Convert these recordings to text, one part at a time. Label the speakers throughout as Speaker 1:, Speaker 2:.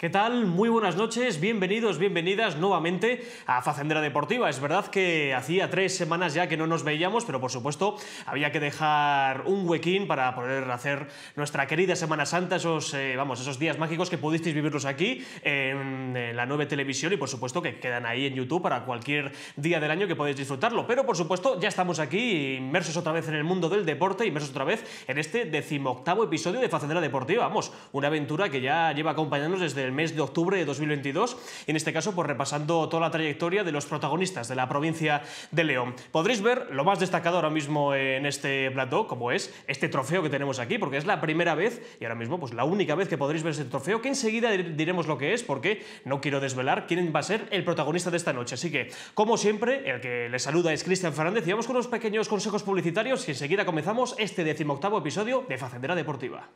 Speaker 1: ¿Qué tal? Muy buenas noches, bienvenidos, bienvenidas nuevamente a Facendera Deportiva. Es verdad que hacía tres semanas ya que no nos veíamos, pero por supuesto había que dejar un huequín para poder hacer nuestra querida Semana Santa, esos, eh, vamos, esos días mágicos que pudisteis vivirlos aquí en, la 9 Televisión y por supuesto que quedan ahí en YouTube para cualquier día del año que podéis disfrutarlo. Pero por supuesto ya estamos aquí inmersos otra vez en el mundo del deporte, inmersos otra vez en este decimoctavo episodio de Facendera Deportiva. Vamos, una aventura que ya lleva acompañándonos desde el mes de octubre de 2022, en este caso pues repasando toda la trayectoria de los protagonistas de la provincia de León. Podréis ver lo más destacado ahora mismo en este plató, como es este trofeo que tenemos aquí, porque es la primera vez y ahora mismo pues la única vez que podréis ver este trofeo, que enseguida diremos lo que es, porque no quiero desvelar quién va a ser el protagonista de esta noche. Así que, como siempre, el que les saluda es Cristian Fernández y vamos con unos pequeños consejos publicitarios y enseguida comenzamos este decimoctavo episodio de Facendera Deportiva.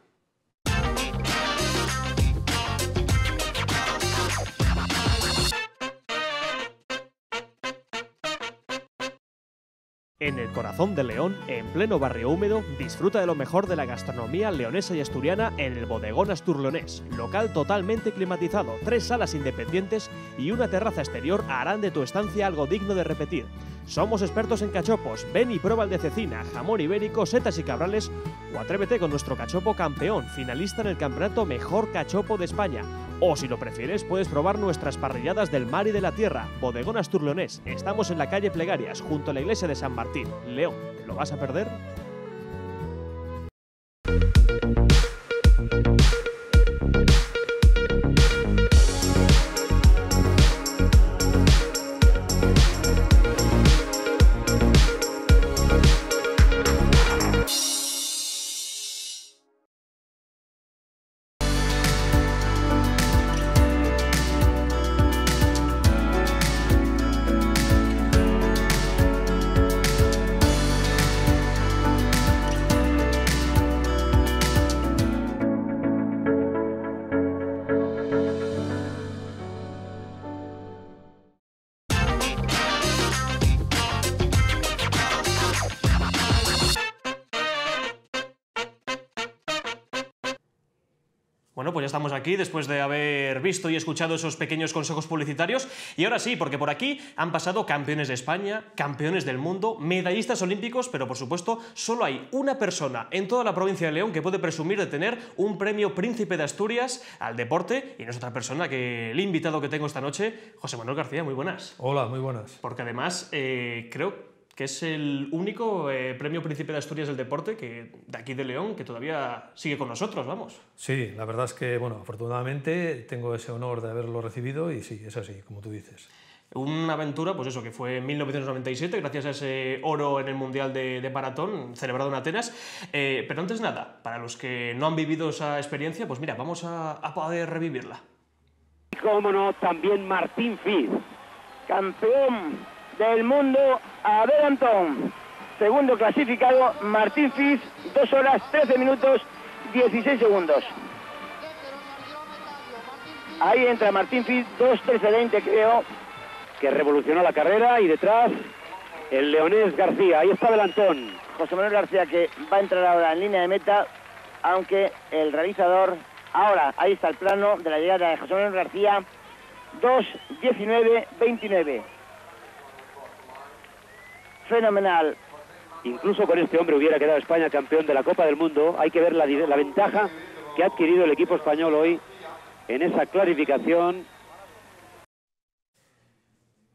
Speaker 1: En el corazón de León, en pleno barrio húmedo, disfruta de lo mejor de la gastronomía leonesa y asturiana en el bodegón asturleonés, local totalmente climatizado, tres salas independientes y una terraza exterior harán de tu estancia algo digno de repetir. Somos expertos en cachopos. Ven y prueba el de cecina, jamón ibérico, setas y cabrales o atrévete con nuestro cachopo campeón, finalista en el campeonato Mejor Cachopo de España. O si lo prefieres, puedes probar nuestras parrilladas del mar y de la tierra. bodegonas Asturleonés. Estamos en la calle Plegarias, junto a la iglesia de San Martín. León, lo vas a perder? después de haber visto y escuchado esos pequeños consejos publicitarios. Y ahora sí, porque por aquí han pasado campeones de España, campeones del mundo, medallistas olímpicos, pero por supuesto solo hay una persona en toda la provincia de León que puede presumir de tener un premio Príncipe de Asturias al deporte y no es otra persona que el invitado que tengo esta noche, José Manuel García. Muy buenas. Hola, muy buenas. Porque además eh, creo que es el único eh, premio Príncipe de Asturias del Deporte que, de aquí de León que todavía sigue con nosotros, vamos.
Speaker 2: Sí, la verdad es que, bueno, afortunadamente tengo ese honor de haberlo recibido y sí, es así, como tú dices.
Speaker 1: Una aventura, pues eso, que fue en 1997, gracias a ese oro en el Mundial de, de Maratón, celebrado en Atenas. Eh, pero antes nada, para los que no han vivido esa experiencia, pues mira, vamos a, poder revivirla. Y cómo no, también Martín Fiz, campeón del mundo. A Belantón Segundo clasificado, Martín Fis, Dos horas 13 minutos 16 segundos. Ahí entra Martín Fis, veinte creo, que revolucionó la carrera y detrás el leonés García. Ahí está Belantón. José Manuel García que va a entrar ahora en línea de meta, aunque el realizador... Ahora, ahí está el plano de la llegada de José Manuel García, veintinueve fenomenal. Incluso con este hombre hubiera quedado España campeón de la Copa del Mundo. Hay que ver la, la ventaja que ha
Speaker 2: adquirido el equipo español hoy en esa clarificación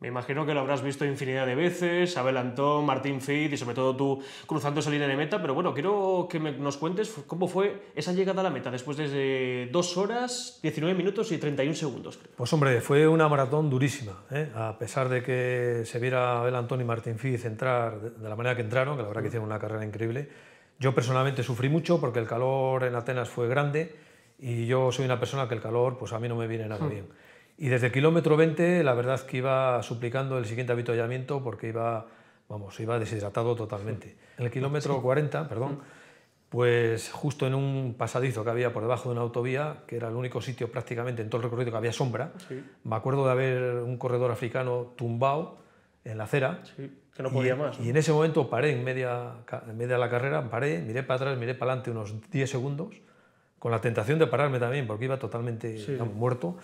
Speaker 1: me imagino que lo habrás visto infinidad de veces, Abel Antón, Martín Fitz y sobre todo tú cruzando esa línea de meta, pero bueno, quiero que nos cuentes cómo fue esa llegada a la meta después de dos horas, 19 minutos y 31 segundos.
Speaker 2: Pues hombre, fue una maratón durísima, ¿eh? a pesar de que se viera Abel Antón y Martín Fitz entrar de la manera que entraron, que la verdad que hicieron una carrera increíble. Yo personalmente sufrí mucho porque el calor en Atenas fue grande y yo soy una persona que el calor pues a mí no me viene nada hmm. bien. Y desde el kilómetro 20, la verdad es que iba suplicando el siguiente avituallamiento porque iba, vamos, iba deshidratado totalmente. En el kilómetro 40, perdón, pues justo en un pasadizo que había por debajo de una autovía, que era el único sitio prácticamente en todo el recorrido que había sombra, me acuerdo de haber un corredor africano tumbado en la acera. que no podía y, más. Y en ese momento paré en media, en media de la carrera, paré, miré para atrás, miré para adelante unos 10 segundos, con la tentación de pararme también, porque iba totalmente muerto.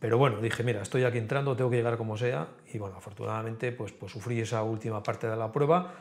Speaker 2: Pero bueno, dije, mira, estoy aquí entrando, tengo que llegar como sea. Y bueno, afortunadamente, pues, pues sufrí esa última parte de la prueba.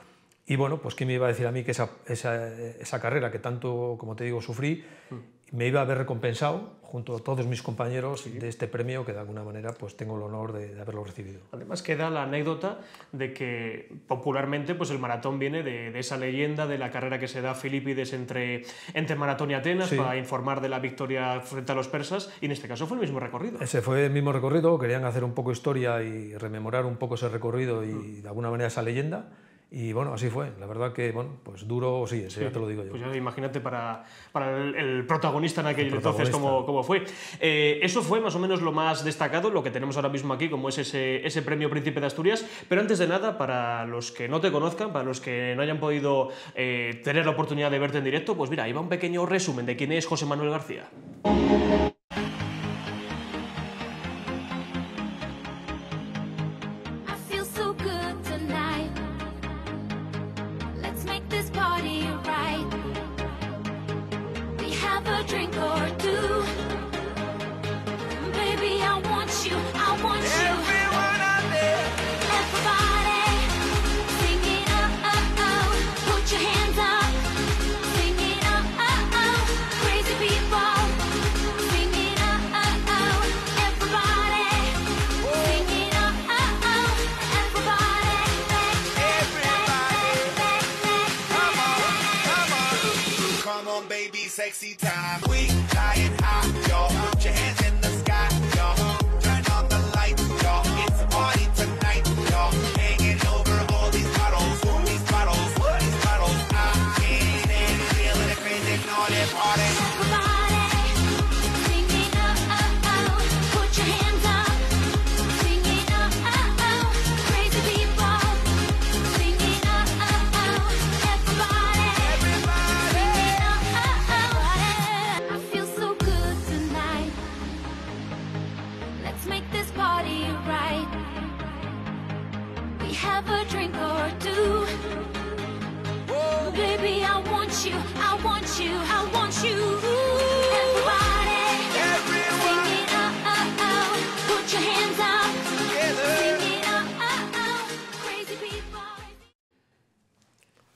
Speaker 2: Y bueno, pues quién me iba a decir a mí que esa, esa, eh, carrera que tanto, como te digo, sufrí, mm me iba a haber recompensado junto a todos mis compañeros de este premio que de alguna manera pues tengo el honor de, haberlo recibido. Además queda la anécdota de que popularmente pues el maratón
Speaker 1: viene de, esa leyenda de la carrera que se da Filipides entre, entre Maratón y Atenas para informar de la victoria frente a los persas y en este caso fue el mismo recorrido.
Speaker 2: Ese fue el mismo recorrido, querían hacer un poco historia y rememorar un poco ese recorrido y mm. de alguna manera esa leyenda y bueno, así fue. La verdad que, bueno, pues duro sí, ya te lo digo yo. Pues ya imagínate para, para el, protagonista
Speaker 1: en aquel entonces cómo, cómo fue. Eh, eso fue más o menos lo más destacado, lo que tenemos ahora mismo aquí, como es ese, ese premio Príncipe de Asturias. Pero antes de nada, para los que no te conozcan, para los que no hayan podido eh, tener la oportunidad de verte en directo, pues mira, ahí va un pequeño resumen de quién es José Manuel García.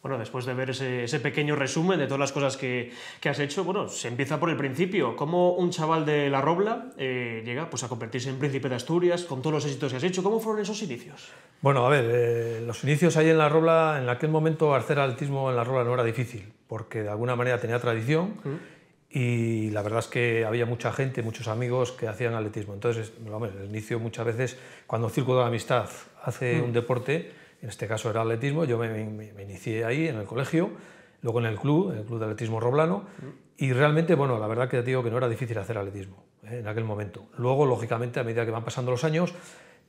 Speaker 1: Bueno, después de ver ese, pequeño resumen de todas las cosas que, has hecho, bueno, se empieza por el principio. ¿Cómo un chaval de La Robla eh, llega pues, a convertirse en príncipe de Asturias con todos los éxitos que has hecho? ¿Cómo fueron esos inicios?
Speaker 2: Bueno, a ver, eh, los inicios ahí en La Robla, en aquel momento hacer altismo en La Robla no era difícil porque de alguna manera tenía tradición y la verdad es que había mucha gente, muchos amigos que hacían atletismo. Entonces, el inicio muchas veces, cuando el círculo de la amistad hace un deporte, en este caso era atletismo, yo me, inicié ahí en el colegio, luego en el club, en el club de atletismo roblano, y realmente, bueno, la verdad que te digo que no era difícil hacer atletismo ¿eh? en aquel momento. Luego, lógicamente, a medida que van pasando los años,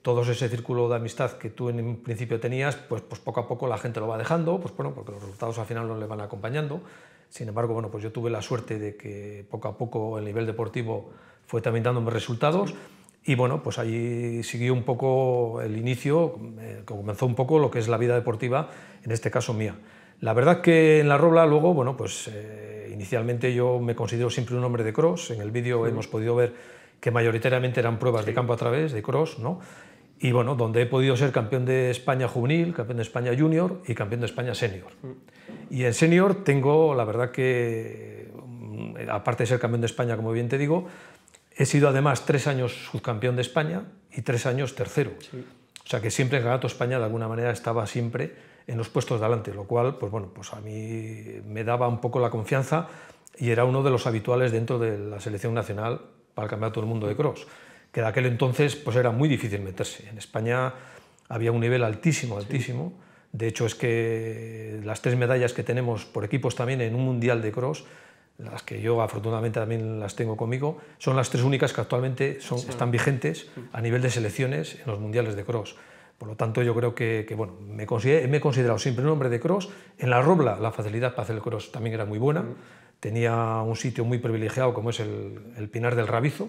Speaker 2: todo ese círculo de amistad que tú en principio tenías, pues, pues poco a poco la gente lo va dejando, pues bueno, porque los resultados al final no le van acompañando. Sin embargo, bueno, pues yo tuve la suerte de que poco a poco el nivel deportivo fue también dándome resultados y bueno, pues ahí siguió un poco el inicio, eh, comenzó un poco lo que es la vida deportiva, en este caso mía. La verdad que en La Robla luego, bueno, pues eh, inicialmente yo me considero siempre un hombre de cross, en el vídeo hemos podido ver que mayoritariamente eran pruebas de campo a través de cross, ¿no? y bueno, donde he podido ser campeón de España juvenil, campeón de España junior y campeón de España senior. Y en senior tengo, la verdad que, mm, aparte de ser campeón de España, como bien te digo, he sido además tres años subcampeón de España y tres años tercero. O sea que siempre el Granato España de alguna manera estaba siempre en los puestos de delante, lo cual, pues bueno, pues a mí me daba un poco la confianza y era uno de los habituales dentro de la selección nacional para el Campeonato del Mundo de Cross que de aquel entonces pues era muy difícil meterse. En España había un nivel altísimo, altísimo. De hecho, es que las tres medallas que tenemos por equipos también en un mundial de cross, las que yo afortunadamente también las tengo conmigo, son las tres únicas que actualmente son, están vigentes a nivel de selecciones en los mundiales de cross. Por lo tanto, yo creo que, bueno, me, he considerado siempre un hombre de cross. En la robla la facilidad para hacer el cross también era muy buena tenía un sitio muy privilegiado como es el, Pinar del Rabizo,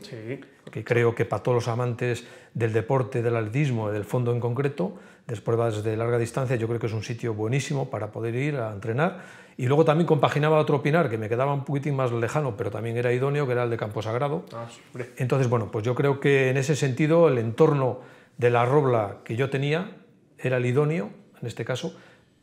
Speaker 2: que creo que para todos los amantes del deporte, del atletismo, del fondo en concreto, de pruebas de larga distancia, yo creo que es un sitio buenísimo para poder ir a entrenar. Y luego también compaginaba otro Pinar que me quedaba un poquitín más lejano, pero también era idóneo, que era el de Camposagrado. Ah, Entonces, bueno, pues yo creo que en ese sentido el entorno de la robla que yo tenía era el idóneo, en este caso,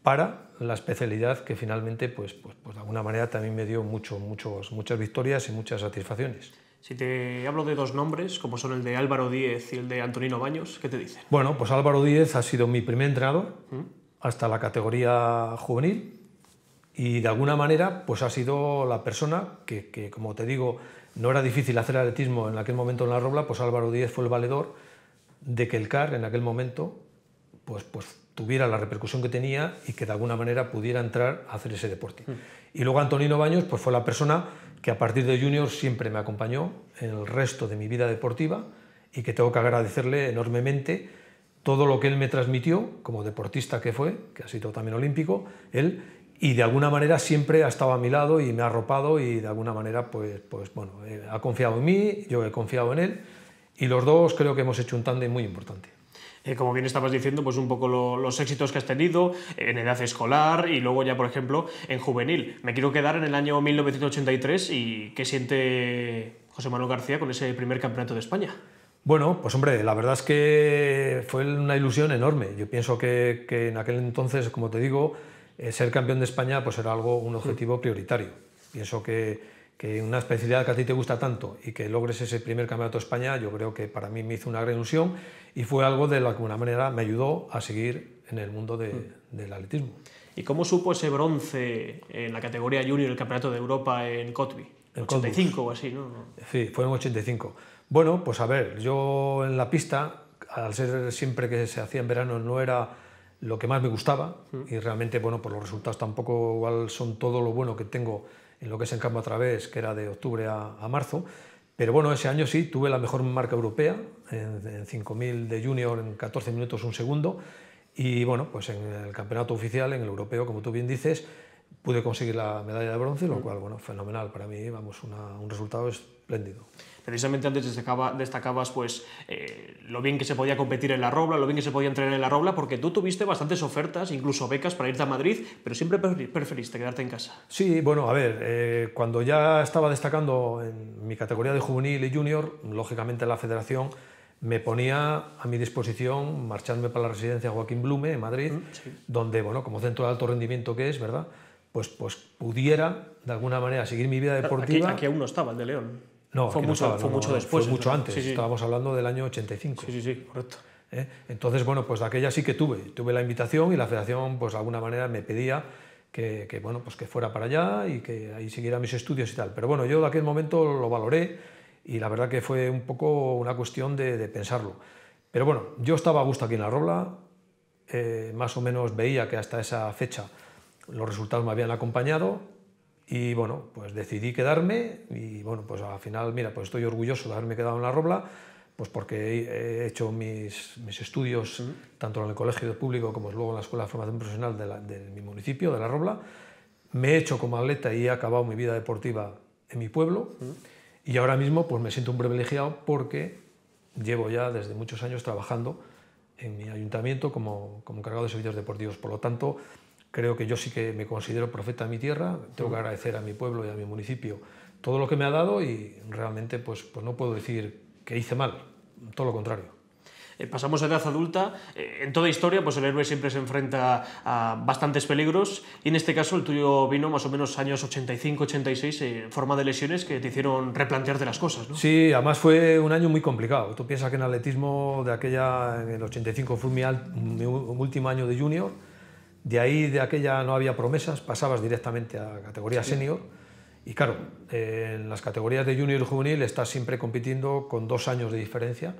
Speaker 2: para la especialidad que finalmente, pues, pues, pues, de alguna manera también me dio mucho, muchos, muchas victorias y muchas satisfacciones. Si te hablo de dos nombres, como son el de Álvaro Díez y el de Antonino Baños, ¿qué te dicen? Bueno, pues Álvaro Díez ha sido mi primer entrenador mm. hasta la categoría juvenil y de alguna manera pues ha sido la persona que, que, como te digo, no era difícil hacer atletismo en aquel momento en la Robla, pues Álvaro Díez fue el valedor de que el CAR en aquel momento pues, pues tuviera la repercusión que tenía y que de alguna manera pudiera entrar a hacer ese deporte. Hmm. Y luego Antonino Baños pues fue la persona que a partir de junior siempre me acompañó en el resto de mi vida deportiva y que tengo que agradecerle enormemente todo lo que él me transmitió como deportista que fue, que ha sido también olímpico, él y de alguna manera siempre ha estado a mi lado y me ha arropado y de alguna manera pues pues bueno, eh, ha confiado en mí, yo he confiado en él y los dos creo que hemos hecho un tándem muy importante.
Speaker 1: Eh, como bien estabas diciendo, pues un poco los éxitos que has tenido en edad escolar y luego ya, por ejemplo, en juvenil. Me quiero quedar en el año 1983 y ¿qué siente José Manuel García con ese primer campeonato de España?
Speaker 2: Bueno, pues hombre, la verdad es que fue una ilusión enorme. Yo pienso que, en aquel entonces, como te digo, eh, ser campeón de España pues era algo, un objetivo mm. prioritario. Pienso que, una especialidad que a ti te gusta tanto y que logres ese primer campeonato de España, yo creo que para mí me hizo una gran ilusión y fue algo de la que de alguna manera me ayudó a seguir en el mundo mm. del atletismo. ¿Y cómo supo
Speaker 1: ese bronce en la categoría junior el Campeonato de Europa en Cotby?
Speaker 2: En 85 o así, ¿no? Sí, fue en 85. Bueno, pues a ver, yo en la pista, al ser siempre que se hacía en verano, no era lo que más me gustaba mm. y realmente, bueno, por los resultados tampoco igual son todo lo bueno que tengo en lo que es en campo a través, que era de octubre a, marzo. Pero bueno, ese año sí tuve la mejor marca europea, en, 5.000 de junior en 14 minutos un segundo. Y bueno, pues en el campeonato oficial, en el europeo, como tú bien dices, pude conseguir la medalla de bronce, lo cual, bueno, fenomenal para mí, vamos, un resultado espléndido. Precisamente antes destacabas pues eh, lo bien que se podía competir
Speaker 1: en la Robla, lo bien que se podía entrenar en la Robla, porque tú tuviste bastantes ofertas, incluso becas para irte a Madrid, pero siempre preferiste quedarte en casa.
Speaker 2: Sí, bueno, a ver, eh, cuando ya estaba destacando en mi categoría de juvenil y junior, lógicamente la federación me ponía a mi disposición marcharme para la residencia Joaquín Blume en Madrid, mm, donde, bueno, como centro de alto rendimiento que es, ¿verdad? Pues, pues pudiera, de alguna manera, seguir mi vida deportiva. Aquí, aquí
Speaker 1: aún no estaba el de León.
Speaker 2: No, fue, mucho, después. mucho antes, estábamos hablando del año 85. Sí, sí, sí, correcto. ¿Eh? Entonces, bueno, pues de aquella sí que tuve. Tuve la invitación y la federación, pues de alguna manera me pedía que, bueno, pues que fuera para allá y que ahí siguiera mis estudios y tal. Pero bueno, yo de aquel momento lo valoré y la verdad que fue un poco una cuestión de, pensarlo. Pero bueno, yo estaba a gusto aquí en La Robla, eh, más o menos veía que hasta esa fecha los resultados me habían acompañado, y bueno, pues decidí quedarme y bueno, pues al final, mira, pues estoy orgulloso de haberme quedado en La Robla, pues porque he hecho mis, mis estudios tanto en el colegio de público como luego en la Escuela de Formación Profesional de, mi municipio, de La Robla. Me he hecho como atleta y he acabado mi vida deportiva en mi pueblo. Y ahora mismo pues me siento un privilegiado porque llevo ya desde muchos años trabajando en mi ayuntamiento como, como encargado de servicios deportivos. Por lo tanto, creo que yo sí que me considero profeta de mi tierra, tengo que mm. agradecer a mi pueblo y a mi municipio todo lo que me ha dado y realmente pues, pues no puedo decir que hice mal, todo lo contrario. Eh, pasamos a
Speaker 1: edad adulta, eh, en toda historia pues el héroe siempre se enfrenta a bastantes peligros y en este caso el tuyo vino más o menos años 85-86 eh, en forma de lesiones que te hicieron
Speaker 2: replantearte las cosas. ¿no? Sí, además fue un año muy complicado. Tú piensas que en atletismo de aquella, en el 85 fue mi, mi último año de junior, de ahí, de aquella no había promesas, pasabas directamente a categoría senior. Y claro, en las categorías de junior y juvenil estás siempre compitiendo con dos años de diferencia,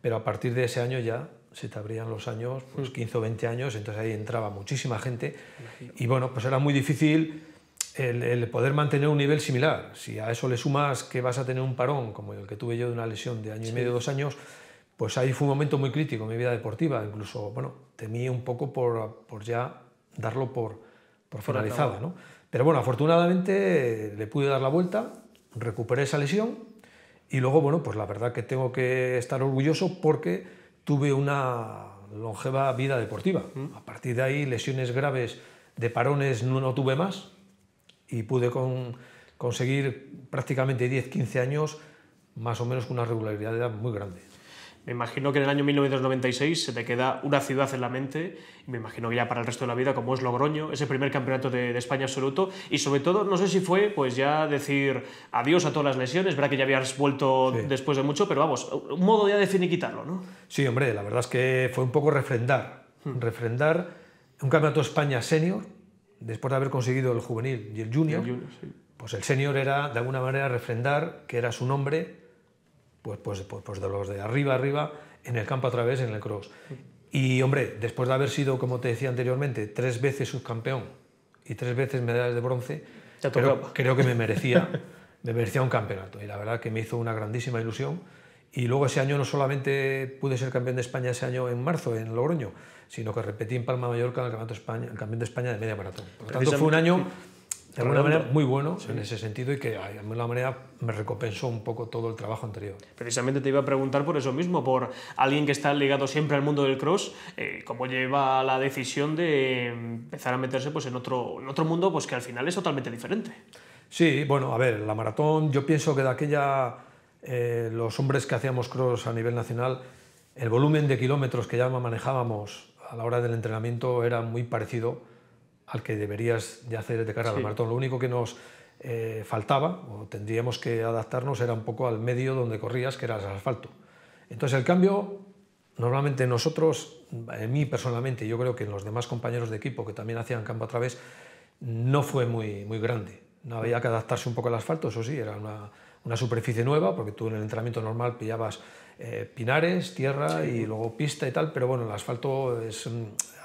Speaker 2: pero a partir de ese año ya se te abrían los años, pues 15 hmm. o 20 años, entonces ahí entraba muchísima gente. Y bueno, pues era muy difícil el, poder mantener un nivel similar. Si a eso le sumas que vas a tener un parón, como el que tuve yo de una lesión de año y medio, dos años, pues ahí fue un momento muy crítico en mi vida deportiva. Incluso, bueno, temí un poco por, por ya darlo por, por finalizado. ¿no? Pero bueno, afortunadamente le pude dar la vuelta, recuperé esa lesión y luego, bueno, pues la verdad que tengo que estar orgulloso porque tuve una longeva vida deportiva. Mm. A partir de ahí, lesiones graves de parones no, tuve más y pude conseguir prácticamente 10-15 años más o menos con una regularidad muy grande. Me imagino que en el año 1996
Speaker 1: se te queda una ciudad en la mente, y me imagino que ya para el resto de la vida, como es Logroño, ese primer campeonato de, España absoluto, y sobre todo, no sé si fue, pues ya decir adiós a todas las lesiones, verá
Speaker 2: que ya habías vuelto después de mucho, pero vamos, un modo ya de finiquitarlo, ¿no? Sí, hombre, la verdad es que fue un poco refrendar, hmm. refrendar un campeonato de España senior, después de haber conseguido el juvenil y el junior, pues el senior era de alguna manera refrendar que era su nombre pues pues, pues, pues, de los de arriba arriba en el campo a través en el cross. Y hombre, después de haber sido, como te decía anteriormente, tres veces subcampeón y tres veces medallas de bronce, creo, que me merecía, me merecía un campeonato. Y la verdad que me hizo una grandísima ilusión. Y luego ese año no solamente pude ser campeón de España ese año en marzo en Logroño, sino que repetí en Palma Mallorca el campeonato de España, el campeonato de, España de media maratón. Por tanto, fue un año de alguna manera muy bueno en ese sentido y que de alguna manera me recompensó un poco todo el trabajo anterior.
Speaker 1: Precisamente te iba a preguntar por eso mismo, por alguien que está ligado siempre al mundo del cross, eh, cómo lleva la decisión de empezar a meterse pues, en, otro, otro mundo pues, que al final es totalmente diferente.
Speaker 2: Sí, bueno, a ver, la maratón, yo pienso que de aquella, eh, los hombres que hacíamos cross a nivel nacional, el volumen de kilómetros que ya manejábamos a la hora del entrenamiento era muy parecido al que deberías de hacer de cara al maratón. Lo único que nos eh, faltaba, o tendríamos que adaptarnos, era un poco al medio donde corrías, que era el asfalto. Entonces el cambio, normalmente nosotros, en eh, mí personalmente, yo creo que en los demás compañeros de equipo que también hacían campo a través, no fue muy, muy grande. No había que adaptarse un poco al asfalto, eso sí, era una, superficie nueva, porque tú en el entrenamiento normal pillabas eh, pinares, tierra y luego pista y tal, pero bueno, el asfalto es,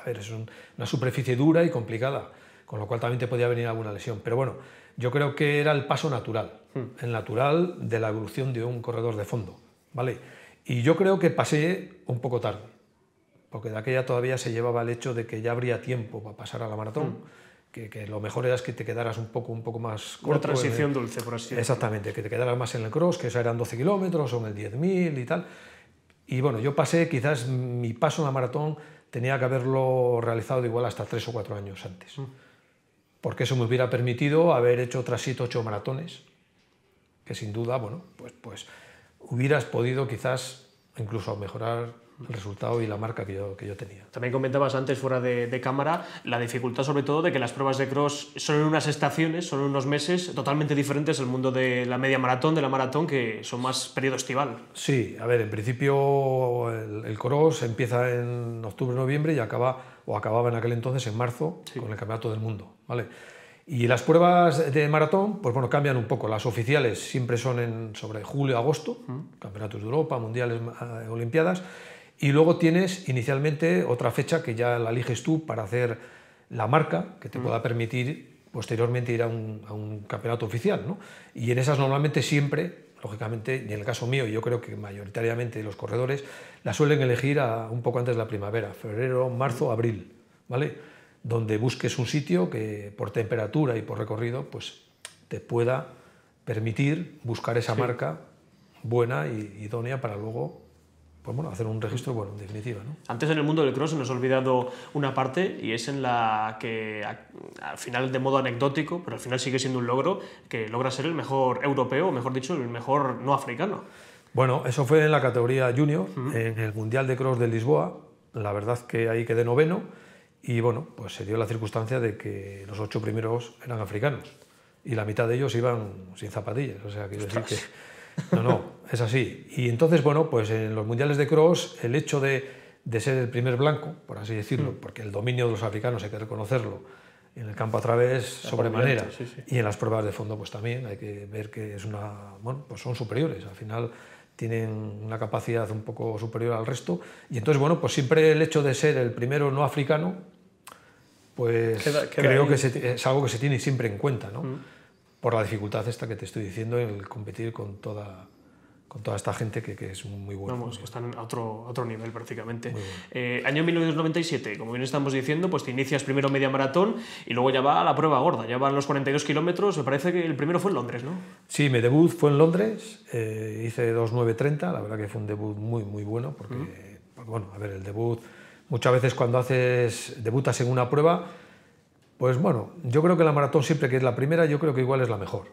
Speaker 2: a ver, es una superficie dura y complicada, con lo cual también te podía venir alguna lesión. Pero bueno, yo creo que era el paso natural, hmm. el natural de la evolución de un corredor de fondo, ¿vale? Y yo creo que pasé un poco tarde, porque de aquella todavía se llevaba el hecho de que ya habría tiempo para pasar a la maratón. Hmm. Que, lo mejor era que te quedaras un poco, un poco más corto. transición dulce, por así decirlo. Exactamente, que te quedaras más en el cross, que eso eran 12 kilómetros, en el 10.000 y tal. Y bueno, yo pasé quizás mi paso en la maratón tenía que haberlo realizado igual hasta tres o cuatro años antes. Mm. Porque eso me hubiera permitido haber hecho otras ocho maratones, que sin duda, bueno, pues, pues hubieras podido quizás incluso mejorar el resultado y la
Speaker 1: marca que yo, que yo tenía. También comentabas antes, fuera de, cámara, la dificultad sobre todo de que las pruebas de cross son en unas estaciones, son en unos meses totalmente diferentes el mundo de la media maratón, de la maratón, que son más periodo estival.
Speaker 2: Sí, a ver, en principio el, cross empieza en octubre, noviembre y acaba, o acababa en aquel entonces, en marzo, con el Campeonato del Mundo, ¿vale? Y las pruebas de maratón, pues bueno, cambian un poco. Las oficiales siempre son en, sobre julio, agosto, campeonatos de Europa, mundiales, eh, olimpiadas, y luego tienes inicialmente otra fecha que ya la eliges tú para hacer la marca que te pueda permitir posteriormente ir a un, campeonato oficial. ¿no? Y en esas normalmente siempre, lógicamente, y en el caso mío, yo creo que mayoritariamente los corredores la suelen elegir un poco antes de la primavera, febrero, marzo, abril, ¿vale? Donde busques un sitio que por temperatura y por recorrido pues, te pueda permitir buscar esa marca buena y idónea para luego pues bueno, hacer un registro bueno, en definitiva. ¿no? Antes
Speaker 1: en el mundo del cross nos ha olvidado una parte y es en la que al final de modo anecdótico, pero al final sigue siendo un logro, que logra ser el mejor europeo, o mejor dicho, el mejor
Speaker 2: no africano. Bueno, eso fue en la categoría junior, en el Mundial de Cross de Lisboa, la verdad que ahí quedé noveno y bueno, pues se dio la circunstancia de que los ocho primeros eran africanos y la mitad de ellos iban sin zapatillas, o sea, quiero decir que no, no, es así. Y entonces, bueno, pues en los mundiales de cross, el hecho de, ser el primer blanco, por así decirlo, mm. porque el dominio de los africanos hay que reconocerlo, en el campo a través sobremanera y en las pruebas de fondo pues también hay que ver que es una pues son superiores al final tienen una capacidad un poco superior al resto y entonces bueno pues siempre el hecho de ser el primero no africano pues creo que es algo que se tiene siempre en cuenta ¿no? Mm por la dificultad esta que te estoy diciendo, el competir con toda, con toda esta gente que, es muy buena. Vamos, que están a otro, otro nivel prácticamente.
Speaker 1: Eh, año 1997, como bien estamos diciendo, pues te inicias primero media maratón y luego ya va a la prueba gorda, ya van los 42 kilómetros, me parece que el primero fue en Londres, ¿no?
Speaker 2: Sí, mi debut fue en Londres, eh, hice 2.9.30, la verdad que fue un debut muy, muy bueno, porque, mm. bueno, a ver, el debut, muchas veces cuando haces, debutas en una prueba, pues bueno, yo creo que la maratón siempre que es la primera, yo creo que igual es la mejor.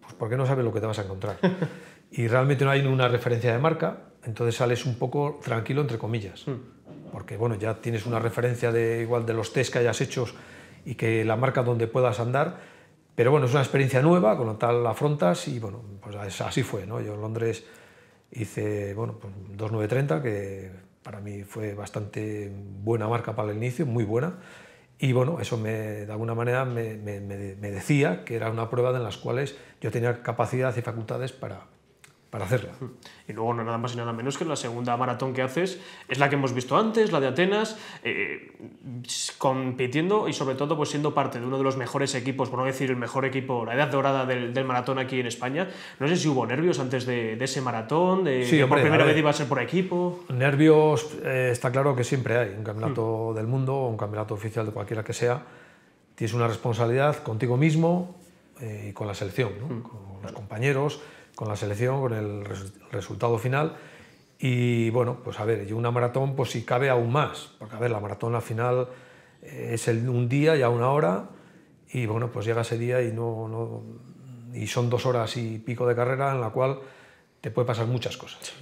Speaker 2: Pues porque no sabes lo que te vas a encontrar. y realmente no hay una referencia de marca, entonces sales un poco tranquilo, entre comillas. Mm. Porque bueno, ya tienes una referencia de igual de los test que hayas hecho y que la marca donde puedas andar. Pero bueno, es una experiencia nueva, con lo tal la afrontas y bueno, pues así fue. ¿no? Yo en Londres hice bueno, 2930, pues que para mí fue bastante buena marca para el inicio, muy buena. Y bueno, eso me, de alguna manera me, decía que era una prueba en las cuales yo tenía capacidad y facultades para, hacerla. Y luego no, nada más y nada menos que la segunda maratón que haces es la que hemos
Speaker 1: visto antes, la de Atenas, eh, compitiendo y sobre todo pues siendo parte de uno de los mejores equipos, por no decir el mejor equipo, la edad dorada del, maratón aquí en España. No sé si hubo nervios antes de, ese maratón, de, sí, por primera vez iba a ser por
Speaker 2: equipo. Nervios eh, está claro que siempre hay, un campeonato mm. del mundo o un campeonato oficial de cualquiera que sea, tienes una responsabilidad contigo mismo eh, y con la selección, mm. con los compañeros con la selección, con el resultado final. Y bueno, pues a ver, y una maratón, pues si cabe aún más, porque a ver, la maratón al final eh, es el, un día y a una hora, y bueno, pues llega ese día y, no, y son dos horas y pico de carrera en la cual te puede pasar muchas cosas.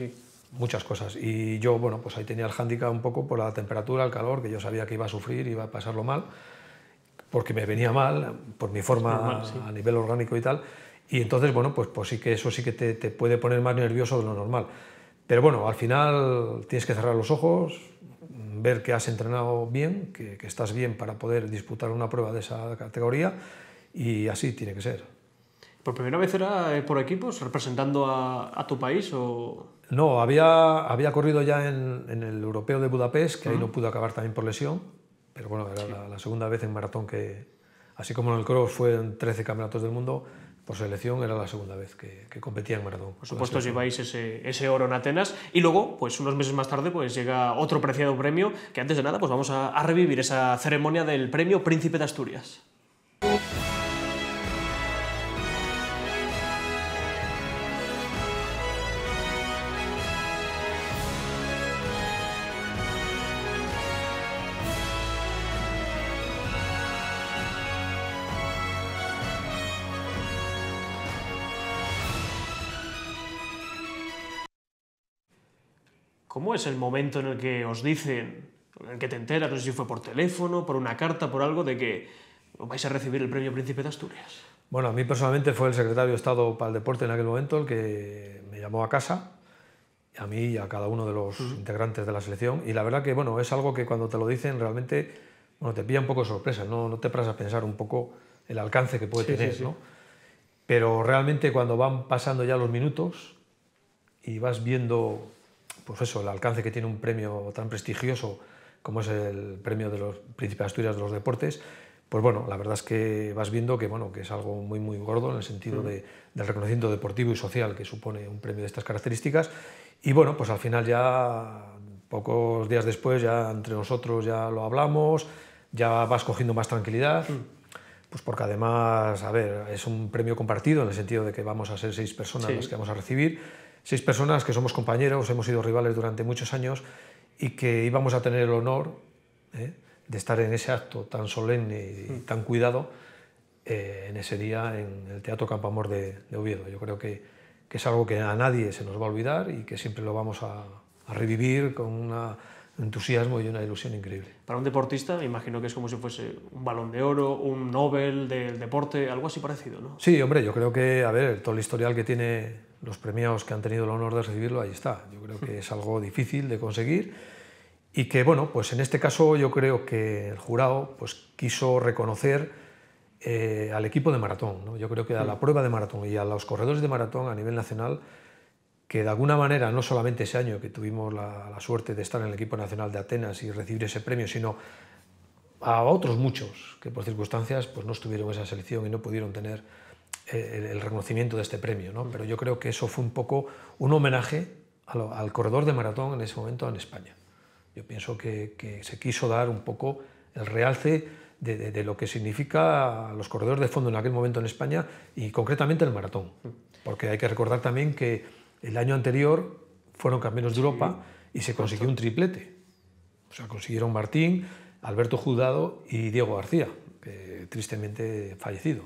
Speaker 2: Muchas cosas. Y yo, bueno, pues ahí tenía el hándicap un poco por la temperatura, el calor, que yo sabía que iba a sufrir, iba a pasarlo mal, porque me venía mal, por mi forma a nivel orgánico y tal. Y entonces, bueno, pues, pues sí que eso sí que te, te puede poner más nervioso de lo normal. Pero bueno, al final tienes que cerrar los ojos, ver que has entrenado bien, que, que, estás bien para poder disputar una prueba de esa categoría y así tiene que ser. ¿Por primera vez era eh, por equipos pues, representando
Speaker 1: a, tu país? O...
Speaker 2: No, había, había corrido ya en, en el Europeo de Budapest, que ahí no pudo acabar también por lesión, pero bueno, era la, la, segunda vez en maratón que, así como en el cross fue en 13 campeonatos del mundo, por selección era la segunda vez que, que competía en Por supuesto
Speaker 1: lleváis ese, oro en Atenas y luego, pues unos meses más tarde, pues llega otro preciado premio que antes de nada, pues vamos a revivir esa ceremonia del premio Príncipe de Asturias. es el momento en el que os dicen, en el que te enteras, no sé si fue por teléfono, por una carta, por algo, de que vais a
Speaker 2: recibir el premio Príncipe de Asturias? Bueno, a mí personalmente fue el secretario de Estado para el Deporte en aquel momento el que me llamó a casa, a mí y a cada uno de los integrantes de la selección. Y la verdad que, bueno, es algo que cuando te lo dicen realmente, bueno, te pilla un poco de sorpresa, no, no te paras a pensar un poco el alcance que puede tener, Pero realmente cuando van pasando ya los minutos y vas viendo pues eso, el alcance que tiene un premio tan prestigioso como es el premio de los Príncipes Asturias de los Deportes, pues bueno, la verdad es que vas viendo que, bueno, que es algo muy, muy gordo en el sentido mm. del reconocimiento deportivo y social que supone un premio de estas características. Y bueno, pues al final ya, pocos días después, ya entre nosotros ya lo hablamos, ya vas cogiendo más tranquilidad. Mm. Pues porque además, a ver, es un premio compartido en el sentido de que vamos a ser seis personas las que vamos a recibir Seis personas que somos compañeros, hemos sido rivales durante muchos años y que íbamos a tener el honor ¿eh? de estar en ese acto tan solemne y mm. tan cuidado eh, en ese día en el Teatro Campamor de, de Oviedo. Yo creo que, es algo que a nadie se nos va a olvidar y que siempre lo vamos a, revivir con un entusiasmo y una ilusión increíble. Para un deportista, me imagino que es como si fuese un balón de oro, un
Speaker 1: Nobel del deporte, algo así parecido, ¿no?
Speaker 2: Sí, hombre, yo creo que, a ver, todo el historial que tiene los premiados que han tenido el honor de recibirlo, ahí está. Yo creo que es algo difícil de conseguir y que, bueno, pues en este caso yo creo que el jurado pues, quiso reconocer eh, al equipo de maratón. ¿no? Yo creo que a la prueba de maratón y a los corredores de maratón a nivel nacional, que de alguna manera, no solamente ese año que tuvimos la, suerte de estar en el equipo nacional de Atenas y recibir ese premio, sino a otros muchos que por circunstancias pues, no estuvieron en esa selección y no pudieron tener el, reconocimiento de este premio. ¿no? Pero yo creo que eso fue un poco un homenaje al, corredor de maratón en ese momento en España. Yo pienso que, se quiso dar un poco el realce de, lo que significa los corredores de fondo en aquel momento en España y concretamente el maratón. Porque hay que recordar también que el año anterior fueron campeones de Europa y se consiguió un triplete. O sea, consiguieron Martín, Alberto Judado y Diego García, tristemente fallecido.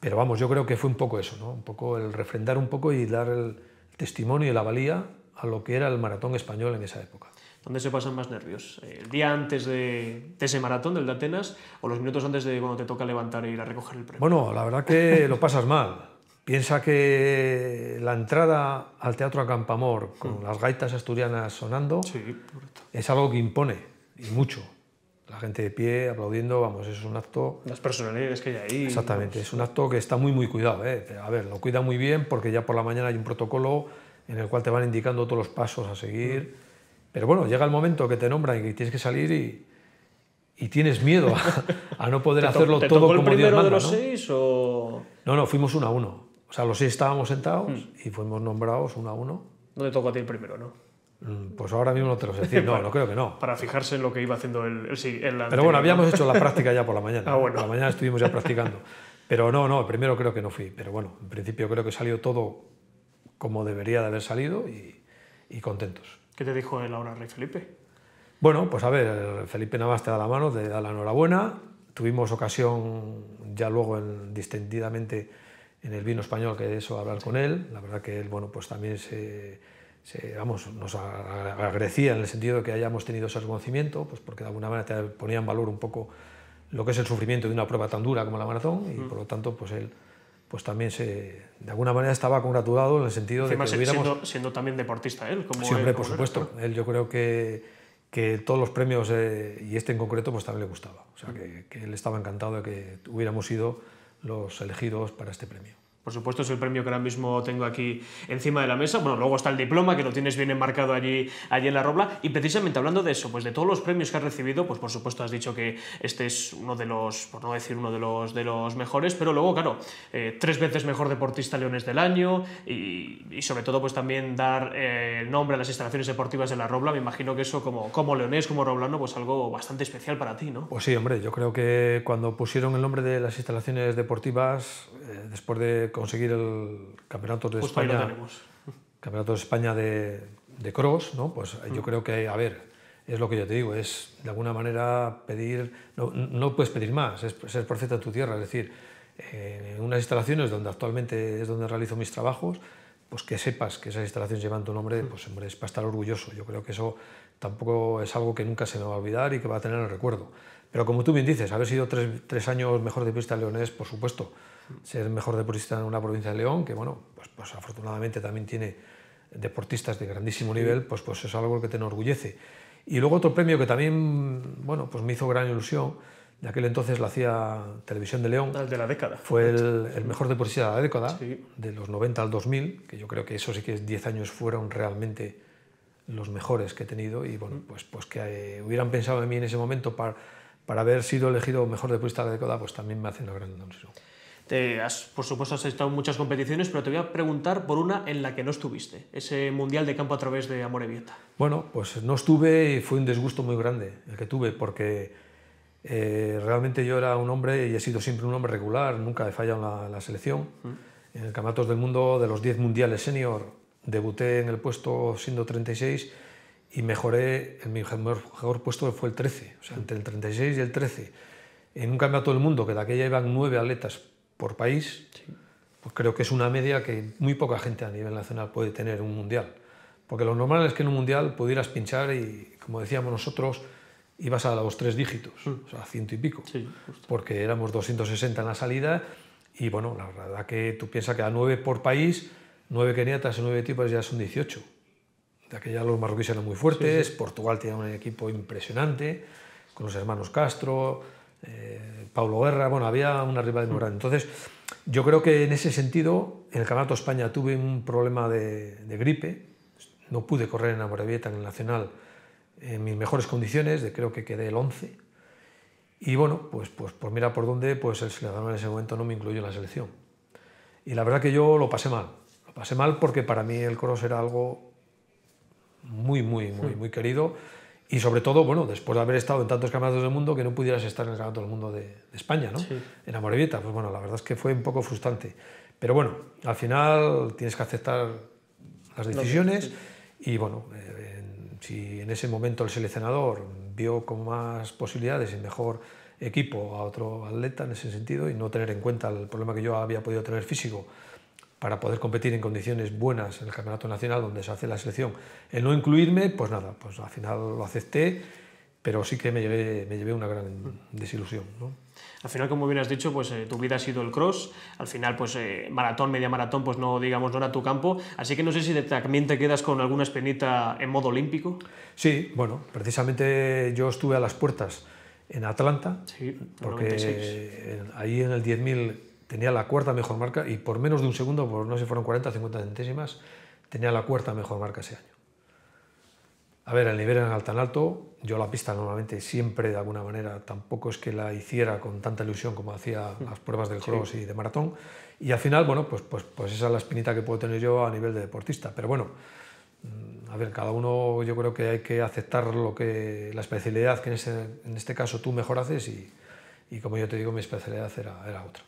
Speaker 2: Pero vamos, yo creo que fue un poco eso, ¿no? un poco el refrendar un poco y dar el testimonio y la valía a lo que era el maratón español en esa época. ¿Dónde se pasan más nervios?
Speaker 1: ¿El día antes de, ese maratón, del de Atenas, o los minutos antes de cuando te toca levantar e ir a recoger el premio?
Speaker 2: Bueno, la verdad que lo pasas mal. Piensa que la entrada al Teatro Acampamor con hmm. las gaitas asturianas sonando es algo que impone, y mucho la gente de pie aplaudiendo, vamos, es un acto... Las personalidades que hay ahí. Exactamente, es un acto que está muy, muy cuidado. ¿eh? A ver, lo cuida muy bien porque ya por la mañana hay un protocolo en el cual te van indicando todos los pasos a seguir. Pero bueno, llega el momento que te nombran y tienes que salir y, y tienes miedo a, no poder hacerlo todo como el primero de los ¿no?
Speaker 1: seis o...?
Speaker 2: No, no, fuimos uno a uno. O sea, los seis estábamos sentados hmm. y fuimos nombrados uno a uno.
Speaker 1: No te tocó a ti el primero, ¿no? Mm,
Speaker 2: pues ahora mismo no te lo sé decir, no, no creo que no.
Speaker 1: Para fijarse en lo que iba haciendo el, Pero bueno, habíamos hecho la práctica
Speaker 2: ya por la mañana. ah, bueno. Por la mañana estuvimos ya practicando. Pero no, no, primero creo que no fui. Pero bueno, en principio creo que salió todo como debería de haber salido y, contentos. ¿Qué te dijo el ahora Rey Felipe? Bueno, pues a ver, Felipe Navas te da la mano, te da la enhorabuena. Tuvimos ocasión ya luego en, distendidamente en el vino español, que eso hablar con él. La verdad que él, bueno, pues también se vamos, nos agradecía en el sentido de que hayamos tenido ese reconocimiento, pues porque de alguna manera te ponía en valor un poco lo que es el sufrimiento de una prueba tan dura como la maratón y por lo tanto pues él pues también se de alguna manera estaba congratulado en el sentido de que siendo, hubiéramos...
Speaker 1: siendo, también deportista él como siempre por supuesto
Speaker 2: él yo creo que, que todos los premios eh, y este en concreto pues también le gustaba o sea que él estaba encantado de que hubiéramos sido los elegidos para este premio
Speaker 1: por supuesto, es el premio que ahora mismo tengo aquí encima de la mesa. Bueno, luego está el diploma, que lo tienes bien enmarcado allí, allí en la robla. Y precisamente hablando de eso, pues de todos los premios que has recibido, pues por supuesto has dicho que este es uno de los, por no decir uno de los, de los mejores, pero luego, claro, eh, tres veces mejor deportista Leones del año y, sobre todo, pues también dar eh, el nombre a las instalaciones deportivas de la robla. Me imagino que eso, como, como leonés, como roblano, pues algo bastante especial para ti, ¿no?
Speaker 2: Pues sí, hombre, yo creo que cuando pusieron el nombre de las instalaciones deportivas, eh, después de conseguir el campeonato de España. Campeonato de España de, de cross, ¿no? Pues eh, yo mm. creo que, a ver, es lo que yo te digo, es de alguna manera pedir, no, puedes pedir más, es ser profeta de tu tierra, es decir, en unas instalaciones donde actualmente es donde realizo mis trabajos, pues que sepas que esas instalaciones llevan tu nombre, mm. pues hombre, es para estar orgulloso. Yo creo que eso tampoco es algo que nunca se me va a olvidar y que va a tener el recuerdo. Pero como tú bien dices, haber sido tres, tres años mejor de pista leonés, por supuesto, ser mejor deportista en una provincia de León, que bueno, pues, pues afortunadamente también tiene deportistas de grandísimo nivel, pues, pues es algo que te enorgullece. Y luego otro premio que también, bueno, pues me hizo gran ilusión, de aquel entonces lo hacía Televisión de León. de la década. Fue el, mejor deportista de la década, de los 90 al 2000, que yo creo que eso sí que 10 años fueron realmente los mejores que he tenido y bueno, mm. pues, pues que eh, hubieran pensado en mí en ese momento para, para haber sido elegido mejor deportista de la década, pues también me hace una gran ilusión
Speaker 1: por supuesto, has estado en muchas competiciones, pero te voy a preguntar por una en la que no estuviste, ese Mundial de Campo a través de Amorebieta.
Speaker 2: Bueno, pues no estuve y fue un desgusto muy grande el que tuve, porque eh, realmente yo era un hombre y he sido siempre un hombre regular, nunca he fallado en la, selección. En el Campeonato del Mundo de los 10 Mundiales Senior debuté en el puesto siendo 36 y mejoré, en mi mejor, puesto fue el 13, o sea, entre el 36 y el 13. En un Campeonato del Mundo, que de aquella iban 9 atletas por país, pues creo que es una media que muy poca gente a nivel nacional puede tener un mundial. Porque lo normal es que en un mundial pudieras pinchar y, como decíamos nosotros, ibas a los tres dígitos, a mm. o sea, ciento y pico. porque éramos 260 en la salida y, bueno, la verdad que tú piensas que a nueve por país, nueve keniatas y nueve tipos ya son 18. De aquella los marroquíes eran muy fuertes, Portugal tenía un equipo impresionante, con los hermanos Castro, eh, Pablo Guerra, bueno, había una rivalidad muy hmm. grande. Entonces, yo creo que en ese sentido, en el Campeonato España tuve un problema de, gripe, no pude correr en Amorebieta, en el Nacional, en mis mejores condiciones, creo que quedé el 11. Y bueno, pues, pues, pues mira por dónde, pues el seleccionador en ese momento no me incluyó en la selección. Y la verdad que yo lo pasé mal. Lo pasé mal porque para mí el cross era algo muy, muy, muy, hmm. muy querido y sobre todo, bueno, después de haber estado en tantos campeonatos del mundo, que no pudieras estar en el campeonato del mundo de, España, ¿no? En Amorebieta, pues bueno, la verdad es que fue un poco frustrante. Pero bueno, al final tienes que aceptar las decisiones y bueno, eh, si en ese momento el seleccionador vio con más posibilidades y mejor equipo a otro atleta en ese sentido y no tener en cuenta el problema que yo había podido tener físico para poder competir en condiciones buenas en el Campeonato Nacional donde se hace la selección. El no incluirme, pues nada, pues al final lo acepté, pero sí que me llevé, me llevé una gran desilusión. Al final, como bien has dicho, pues
Speaker 1: eh, tu vida ha sido el cross. Al final, pues eh, maratón, media maratón, pues no, digamos, no era tu campo. Así que no sé si también te quedas con alguna espinita en modo olímpico.
Speaker 2: Sí, bueno, precisamente yo estuve a las puertas en Atlanta, porque ahí en el 10.000 tenía la cuarta mejor marca y por menos de un segundo, por no sé si fueron 40 o 50 centésimas, tenía la cuarta mejor marca ese año. A ver, el nivel era tan alto, yo la pista normalmente siempre de alguna manera tampoco es que la hiciera con tanta ilusión como hacía mm. las pruebas del cross y de maratón. Y al final, bueno, pues, pues, pues esa es la espinita que puedo tener yo a nivel de deportista. Pero bueno, mm, a ver, cada uno yo creo que hay que aceptar lo que, la especialidad que en, este caso tú mejor haces y, como yo te digo, mi especialidad era, era otra.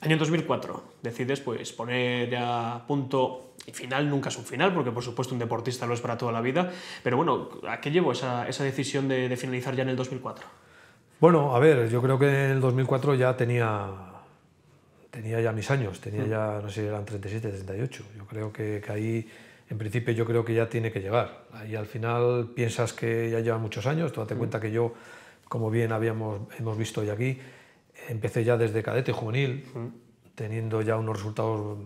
Speaker 1: Año 2004, decides pues poner a punto, y final nunca es un final, porque por supuesto un deportista lo es para toda la vida, pero bueno, ¿a qué llevo esa, esa decisión de, finalizar ya en el 2004?
Speaker 2: Bueno, a ver, yo creo que en el 2004 ya tenía, tenía ya mis años, tenía mm. ya, no sé, eran 37, 38, yo creo que, que ahí en principio yo creo que ya tiene que llegar. ahí al final piensas que ya lleva muchos años, tú date mm. cuenta que yo, como bien habíamos, hemos visto hoy aquí, empecé ya desde cadete juvenil, mm. teniendo ya unos resultados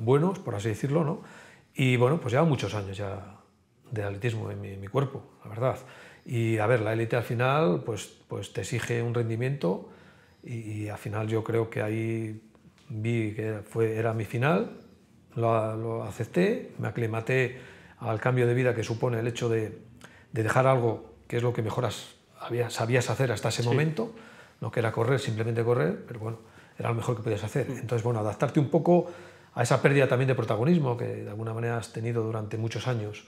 Speaker 2: buenos, por así decirlo, ¿no? Y bueno, pues ya muchos años ya de atletismo en mi, cuerpo, la verdad. Y a ver, la élite al final, pues, pues te exige un rendimiento y, al final yo creo que ahí vi que fue, era mi final, lo, acepté, me aclimaté al cambio de vida que supone el hecho de, de dejar algo que es lo que mejor sabías hacer hasta ese momento no que era correr, simplemente correr, pero bueno, era lo mejor que podías hacer. Mm. Entonces, bueno, adaptarte un poco a esa pérdida también de protagonismo que de alguna manera has tenido durante muchos años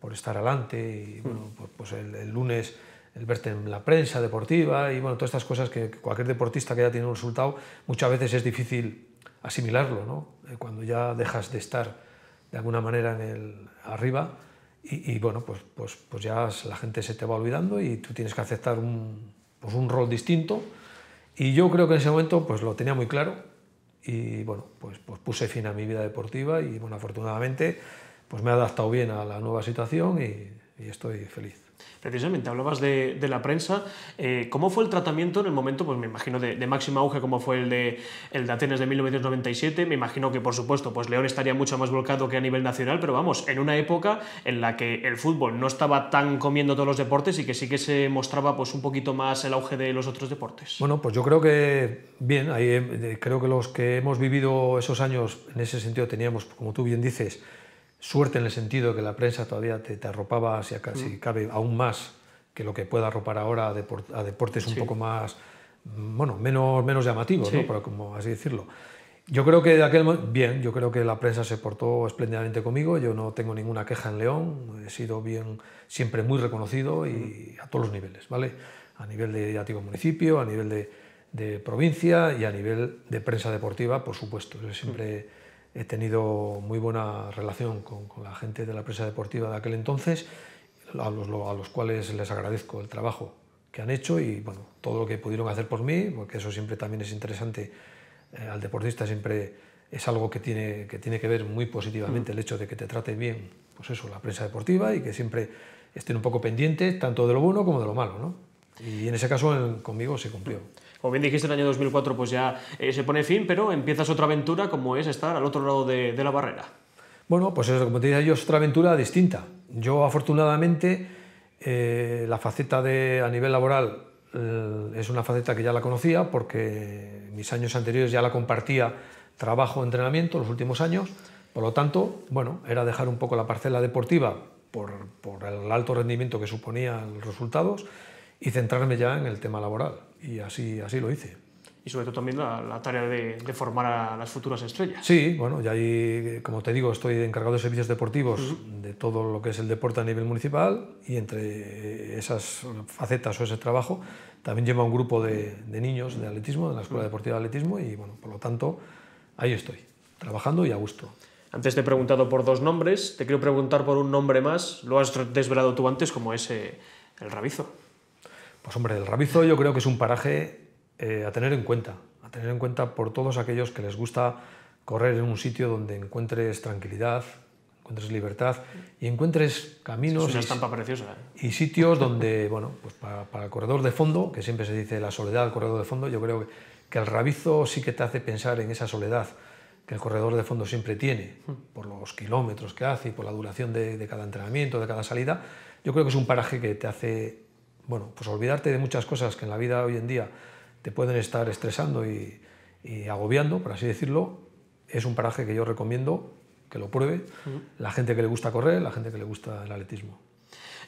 Speaker 2: por estar adelante y mm. bueno, pues, el, lunes el verte en la prensa deportiva y bueno, todas estas cosas que cualquier deportista que haya tenido un resultado muchas veces es difícil asimilarlo, ¿no? Eh, cuando ya dejas de estar de alguna manera en el arriba y, y bueno, pues, pues, pues ya la gente se te va olvidando y tú tienes que aceptar un, pues, un rol distinto. Y yo creo que en ese momento pues, lo tenía muy claro y bueno, pues, pues puse fin a mi vida deportiva y bueno, afortunadamente pues me he adaptado bien a la nueva situación y y estoy feliz. Precisamente, hablabas
Speaker 1: de, la prensa. Eh, ¿Cómo fue el tratamiento en el momento, pues me imagino, de, máximo auge como fue el de, el de Atenas de 1997? Me imagino que, por supuesto, pues León estaría mucho más volcado que a nivel nacional, pero vamos, en una época en la que el fútbol no estaba tan comiendo todos los deportes y que sí que se mostraba pues un poquito más el auge de los otros deportes.
Speaker 2: Bueno, pues yo creo que, bien, eh, creo que los que hemos vivido esos años, en ese sentido teníamos, como tú bien dices, suerte en el sentido que la prensa todavía te, arropaba, hacia si, mm. cabe, aún más que lo que pueda arropar ahora a, deportes un poco más, mm, bueno, menos, menos llamativos, ¿no? Pero como así decirlo. Yo creo que de aquel bien, yo creo que la prensa se portó espléndidamente conmigo, yo no tengo ninguna queja en León, he sido bien, siempre muy reconocido y mm. a todos los niveles, ¿vale? A nivel de antiguo municipio, a nivel de, de provincia y a nivel de prensa deportiva, por supuesto. siempre he tenido muy buena relación con, la gente de la prensa deportiva de aquel entonces, a los, cuales les agradezco el trabajo que han hecho y bueno, todo lo que pudieron hacer por mí, porque eso siempre también es interesante eh, al deportista, siempre es algo que tiene, que tiene que ver muy positivamente mm. el hecho de que te trate bien, pues eso, la prensa deportiva y que siempre estén un poco pendientes tanto de lo bueno como de lo malo, ¿no? Y en ese caso conmigo se cumplió.
Speaker 1: ...o bien dijiste, el año 2004 pues ya eh, se pone fin, pero empiezas otra aventura como es estar al otro lado de, la barrera.
Speaker 2: Bueno, pues eso, como te decía yo, es otra aventura distinta. Yo afortunadamente eh, la faceta de, a nivel laboral eh, es una faceta que ya la conocía porque mis años anteriores ya la compartía trabajo, entrenamiento, los últimos años. Por lo tanto, bueno, era dejar un poco la parcela deportiva por, el alto rendimiento que suponían los resultados y centrarme ya en el tema laboral. Y así, así lo hice. Y sobre todo también la, tarea de, formar a las futuras estrellas. Sí, bueno, ya ahí, como te digo, estoy encargado de servicios deportivos de todo lo que es el deporte a nivel municipal y entre esas facetas o ese trabajo también a un grupo de, niños de atletismo, de la Escuela Deportiva de Atletismo y, bueno, por lo tanto, ahí estoy, trabajando y a gusto. Antes te he preguntado por dos
Speaker 1: nombres, te quiero preguntar por un nombre más, lo has desvelado tú antes como es eh, el Rabizo.
Speaker 2: Pues hombre, el Rabizo yo creo que es un paraje eh, a tener en cuenta, a tener en cuenta por todos aquellos que les gusta correr en un sitio donde encuentres tranquilidad, encuentres libertad y encuentres caminos es una estampa preciosa, ¿eh? y sitios donde, bueno, pues para, el corredor de fondo, que siempre se dice la soledad del corredor de fondo, yo creo que, el Rabizo sí que te hace pensar en esa soledad que el corredor de fondo siempre tiene, hmm. por los kilómetros que hace y por la duración de cada entrenamiento, de cada salida, yo creo que es un paraje que te hace bueno, pues olvidarte de muchas cosas que en la vida hoy en día te pueden estar estresando y, agobiando, por así decirlo, es un paraje que yo recomiendo que lo pruebe la gente que le gusta correr, la gente que le gusta el atletismo.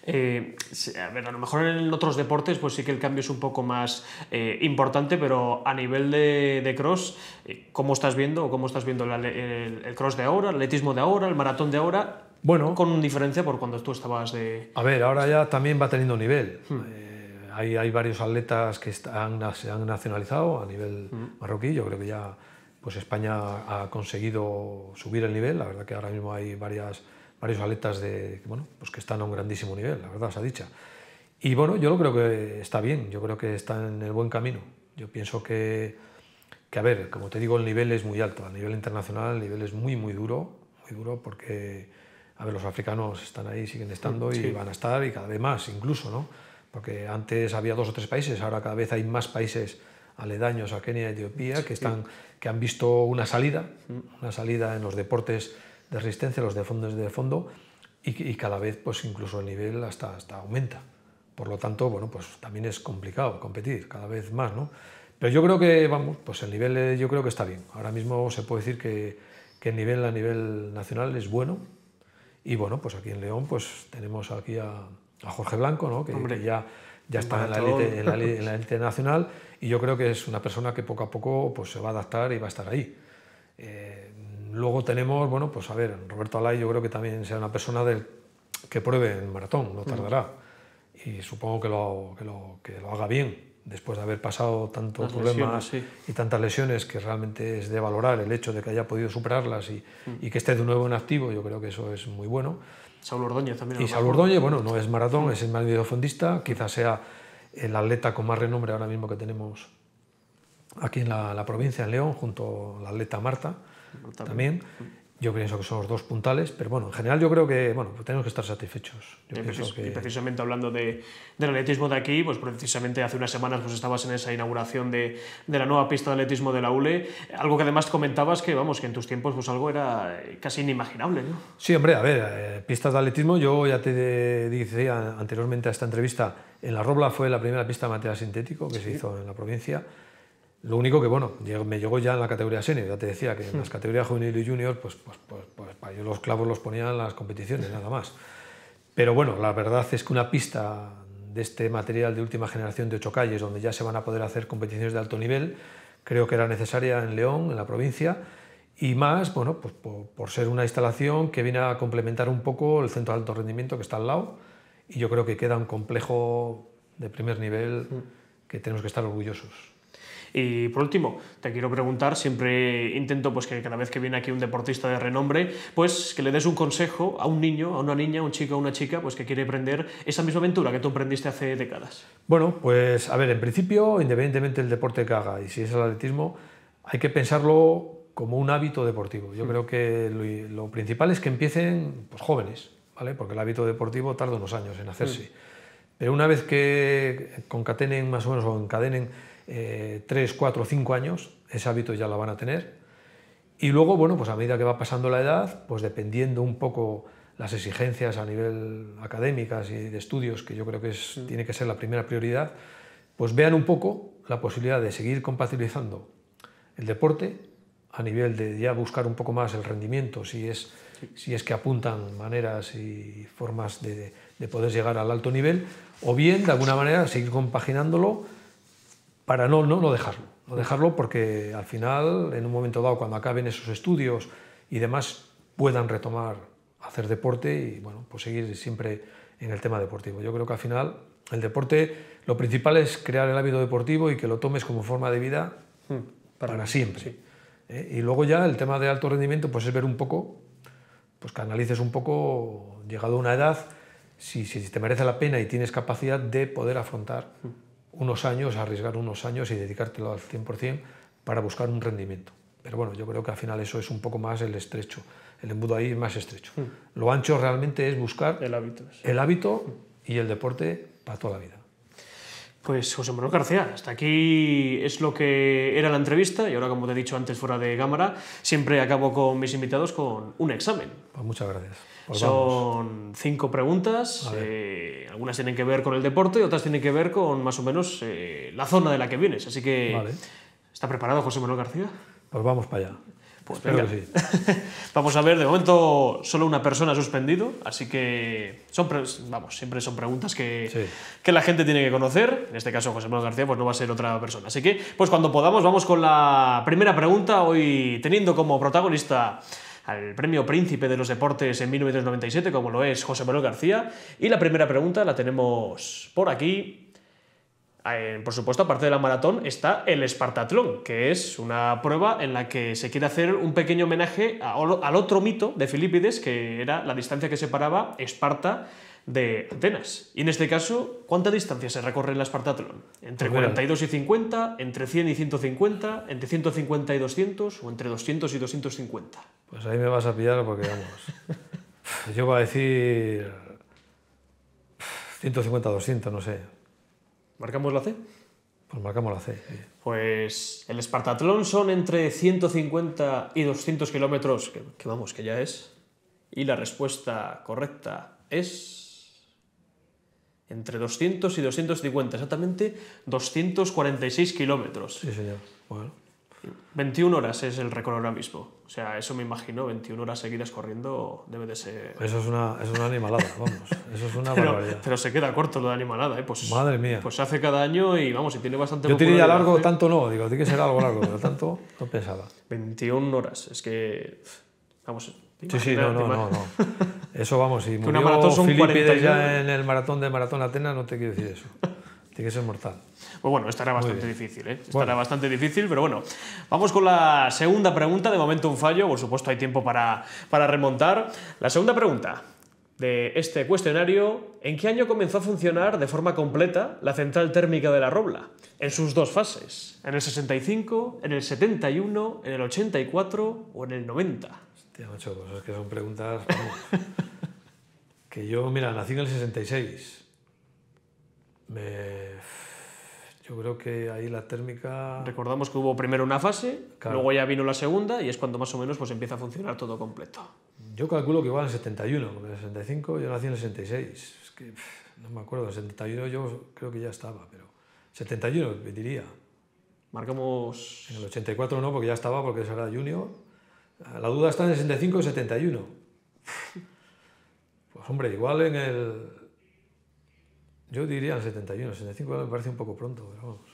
Speaker 2: Eh, a lo mejor en
Speaker 1: otros deportes pues sí que el cambio es un poco más eh, importante, pero a nivel de, cross, eh, ¿cómo estás viendo? ¿Cómo estás viendo el cross de ahora, el atletismo de ahora, el maratón de ahora? Bueno. Con diferencia por cuando tú estabas de.
Speaker 2: A ver, ahora ya también va teniendo nivel. Hmm. Eh, hay, varios atletas que se han nacionalizado a nivel hmm. marroquí. Yo creo que ya pues España ha conseguido subir el nivel. La verdad que ahora mismo hay varias, varios atletas de, bueno, pues que están a un grandísimo nivel, la verdad, se ha dicha. Y bueno, yo lo creo que está bien, yo creo que está en el buen camino. Yo pienso que, que, a ver, como te digo, el nivel es muy alto, a nivel internacional el nivel es muy, muy duro, muy duro porque a ver, los africanos están ahí, siguen estando y van a estar y cada vez más incluso, ¿no? Porque antes había dos o tres países, ahora cada vez hay más países aledaños a Kenia y Etiopía que, están, que han visto una salida, mm. una salida en los deportes de resistencia, los de fondos de fondo, y, cada vez pues incluso el nivel hasta, hasta aumenta. Por lo tanto, bueno, pues también es complicado competir cada vez más, ¿no? Pero yo creo que, vamos, pues el nivel eh, yo creo que está bien. Ahora mismo se puede decir que, que el nivel a nivel nacional es bueno, y bueno, pues aquí en León pues tenemos aquí a, Jorge Blanco, que, ya, ya está en la, élite nacional y yo creo que es una persona que poco a poco pues, se va a adaptar y va a estar ahí. Eh, luego tenemos, bueno, pues a ver, Roberto Alay yo creo que también será una persona que pruebe en maratón, no mm. tardará. Y supongo que, lo, que lo haga bien después de haber pasado tantos problemas y tantas lesiones, que realmente es de valorar el hecho de que haya podido superarlas mm. y, que esté de nuevo en activo, yo creo que eso es muy bueno. Saúl Ordóñez también. Y Saúl Ordóñez, bueno, no es maratón, es el más videofondista, quizás sea el atleta con más renombre ahora mismo que tenemos aquí en la, provincia, en León, junto al atleta Marta también. Yo pienso que son los dos puntales, pero bueno, en general yo creo que bueno, pues tenemos que estar satisfechos. Eh, y, precisamente hablando de, del atletismo de
Speaker 1: aquí, pues precisamente hace unas semanas pues estabas en esa inauguración de, de, la nueva pista de atletismo de la ULE, algo que además comentabas que vamos, que en tus tiempos pues algo era eh, casi inimaginable, ¿no?
Speaker 2: Sí, hombre, a ver, eh, pistas de atletismo, yo ya te decía anteriormente a esta entrevista, en La Robla fue la primera pista de material sintético que se hizo en la provincia. Lo único que, bueno, me llegó ya en la categoría senior, ya te decía que en las hmm. categorías juvenil y junior, pues, pues, pues, yo pues, los clavos los ponía en las competiciones, nada más. Pero bueno, la verdad es que una pista de este material de última generación de ocho calles, donde ya se van a poder hacer competiciones de alto nivel, creo que era necesaria en León, en la provincia, y más, bueno, pues por ser una instalación que viene a complementar un poco el centro de alto rendimiento que está al lado, y yo creo que queda un complejo de primer nivel hmm. que tenemos que estar orgullosos. Y por último, te quiero preguntar,
Speaker 1: siempre intento pues, que cada vez que viene aquí un deportista de renombre, pues que le des un consejo a un niño, a una niña, a un chico, a una chica, pues que quiere emprender esa misma aventura que tú emprendiste hace décadas.
Speaker 2: Bueno, pues a ver, en principio, independientemente del deporte que haga, y si es el atletismo, hay que pensarlo como un hábito deportivo. Yo mm. creo que lo, principal es que empiecen pues, jóvenes, ¿vale? porque el hábito deportivo tarda unos años en hacerse. Mm. Pero una vez que concatenen más o menos o encadenen eh, tres, cuatro, 4, 5 años, ese hábito ya lo van a tener. Y luego, bueno, pues a medida que va pasando la edad, pues dependiendo un poco las exigencias a nivel académicas y de estudios, que yo creo que es, mm. tiene que ser la primera prioridad, pues vean un poco la posibilidad de seguir compatibilizando el deporte a nivel de ya buscar un poco más el rendimiento, si es, si es que apuntan maneras y formas de, de poder llegar al alto nivel, o bien de alguna manera seguir compaginándolo para no, no, no dejarlo, no dejarlo porque al final, en un momento dado, cuando acaben esos estudios y demás, puedan retomar hacer deporte y bueno, pues seguir siempre en el tema deportivo. Yo creo que al final el deporte, lo principal es crear el hábito deportivo y que lo tomes como forma de vida hmm, para, siempre. ¿eh? Y luego ya el tema de alto rendimiento, pues es ver un poco, pues que analices un poco, llegado a una edad, si, si te merece la pena y tienes capacidad de poder afrontar. Hmm unos años, arriesgar unos años y dedicártelo al 100% para buscar un rendimiento. Pero bueno, yo creo que al final eso es un poco más el estrecho, el embudo ahí más estrecho. Hmm. Lo ancho realmente es buscar el hábito, el hábito y el deporte para toda la vida.
Speaker 1: Pues José Manuel García, hasta aquí es lo que era la entrevista y ahora, como te he dicho antes fuera de cámara, siempre acabo con mis invitados con un examen. Pues muchas gracias. Pues son cinco preguntas, eh, algunas tienen que ver con el deporte, y otras tienen que ver con más o menos eh, la zona de la que vienes. Así que, ¿está preparado José Manuel García?
Speaker 2: Pues vamos para allá. Pues sí.
Speaker 1: vamos a ver, de momento solo una persona ha suspendido, así que son vamos, siempre son preguntas que, la gente tiene que conocer. En este caso, José Manuel García, pues no va a ser otra persona. Así que, pues cuando podamos, vamos con la primera pregunta, hoy teniendo como protagonista al premio príncipe de los deportes en 1997, como lo es José Manuel García. Y la primera pregunta la tenemos por aquí. Eh, por supuesto, aparte de la maratón, está el Espartatlón, que es una prueba en la que se quiere hacer un pequeño homenaje al otro mito de Filipides, que era la distancia que separaba Esparta de antenas. Y en este caso, ¿cuánta distancia se recorre en la Espartatlón? ¿Entre 42 pues y 50? ¿Entre 100 y 150? ¿Entre 150 y 200? ¿O entre 200 y 250?
Speaker 2: Pues ahí me vas a pillar porque vamos. yo voy a decir 150, 200, no sé. ¿Marcamos la C? Pues marcamos la C. Pues el Espartatlón son entre
Speaker 1: 150 y 200 kilómetros, que vamos, que ya es. Y la respuesta correcta es entre 200 y 250, exactamente 246 kilómetros. Sí, señor. Bueno. 21 horas es el récord ahora mismo. O sea, eso me imagino, 21 horas seguidas corriendo debe de ser... Eso es una, animalada, vamos. Eso es una pero, barbaridad. Pero se queda corto lo de animalada, ¿eh? Pues, Madre mía. Pues se hace cada año y vamos, y tiene bastante... Yo tenía largo,
Speaker 2: tanto no, digo, tiene que ser algo largo, pero tanto no pensaba.
Speaker 1: 21 horas, es que... Vamos, Sí, sí, no, no, no, Eso vamos, si murió Filipides ya
Speaker 2: en el maratón de Maratón Atenas, no te quiero decir eso. Tiene que ser mortal. Pues bueno, estará bastante difícil,
Speaker 1: ¿eh? Estará bastante difícil, pero bueno. Vamos con la segunda pregunta. De momento un fallo, por supuesto hay tiempo para, para remontar. La segunda pregunta de este cuestionario, ¿en qué año comenzó a funcionar de forma completa la central térmica de la Robla? En sus dos fases, en el 65, en el 71,
Speaker 2: en el 84 o en el 90. Tía, macho, pues es que son preguntas. que yo, mira, nací en el 66. Me. Yo creo que ahí la térmica... Recordamos que hubo primero una fase, luego
Speaker 1: ya vino la segunda y es cuando más o menos pues empieza a funcionar todo completo.
Speaker 2: Yo calculo que igual en 71, en el 65 yo nací en el 66. Es que no me acuerdo, en 71 yo creo que ya estaba, pero 71 diría. Marcamos... En el 84 no, porque ya estaba, porque era junior. La duda está en el 65 y 71. Pues hombre, igual en el... Yo diría el 71, el me parece un poco pronto, pero vamos.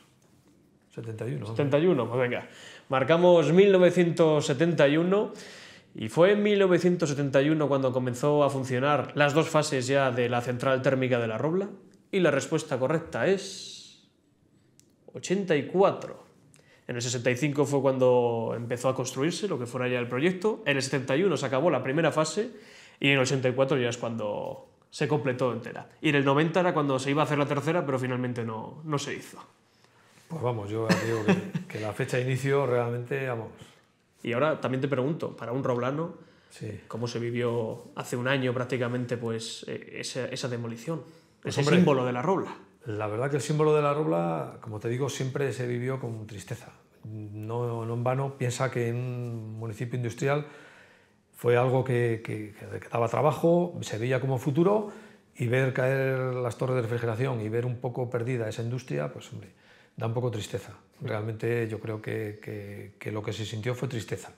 Speaker 2: 71. 71, pues venga. Marcamos
Speaker 1: 1971 y fue en 1971 cuando comenzó a funcionar las dos fases ya de la central térmica de la Robla y la respuesta correcta es 84. En el 65 fue cuando empezó a construirse lo que fuera ya el proyecto. En el 71 se acabó la primera fase y en el 84 ya es cuando se completó entera. Y en el 90 era cuando se iba a hacer la tercera, pero finalmente no, no se hizo. Pues vamos, yo digo que, la fecha de inicio realmente, vamos. Y ahora también te pregunto, para un roblano, ¿cómo se vivió hace un año
Speaker 2: prácticamente pues eh, esa, demolición? Pues ese símbolo de la robla. La verdad que el símbolo de la robla, como te digo, siempre se vivió con tristeza. No, no en vano, piensa que en un municipio industrial fue algo que, que, daba trabajo, se veía como futuro y ver caer las torres de refrigeración y ver un poco perdida esa industria, pues hombre, da un poco tristeza. Realmente yo creo que, que, que, lo que se sintió fue tristeza.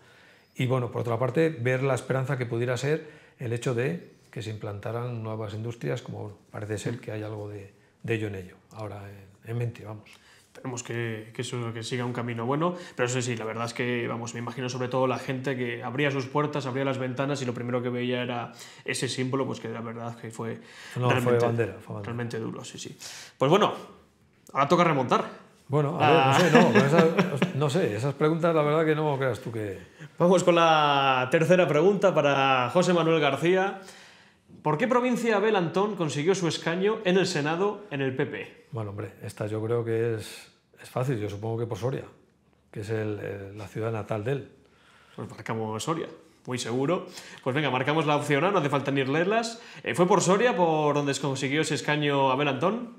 Speaker 2: Y bueno, por otra parte, ver la esperanza que pudiera ser el hecho de que se implantaran nuevas industrias, como parece ser que hay algo de, de ello en ello, ahora en, mente, vamos esperemos que, que, eso, siga un camino bueno, pero eso sí, la verdad es que,
Speaker 1: vamos, me imagino sobre todo la gente que abría sus puertas, abría las ventanas y lo primero que veía era ese símbolo, pues que la verdad que fue, realmente, duro, sí, sí. Pues bueno, ahora toca remontar.
Speaker 2: Bueno, a ver, no ah. sé, no, no sé, esas preguntas la verdad
Speaker 1: que no creas tú que... Vamos con la tercera pregunta para José Manuel García.
Speaker 2: ¿Por qué provincia Abel Antón consiguió su escaño en el Senado en el PP? Bueno, hombre, esta yo creo que es, fácil, yo supongo que por Soria, que es la ciudad natal de él. Pues marcamos Soria, muy seguro. Pues venga, marcamos la opción A, no hace falta ni
Speaker 1: leerlas. Eh, ¿Fue por Soria por donde consiguió ese escaño Abel Antón?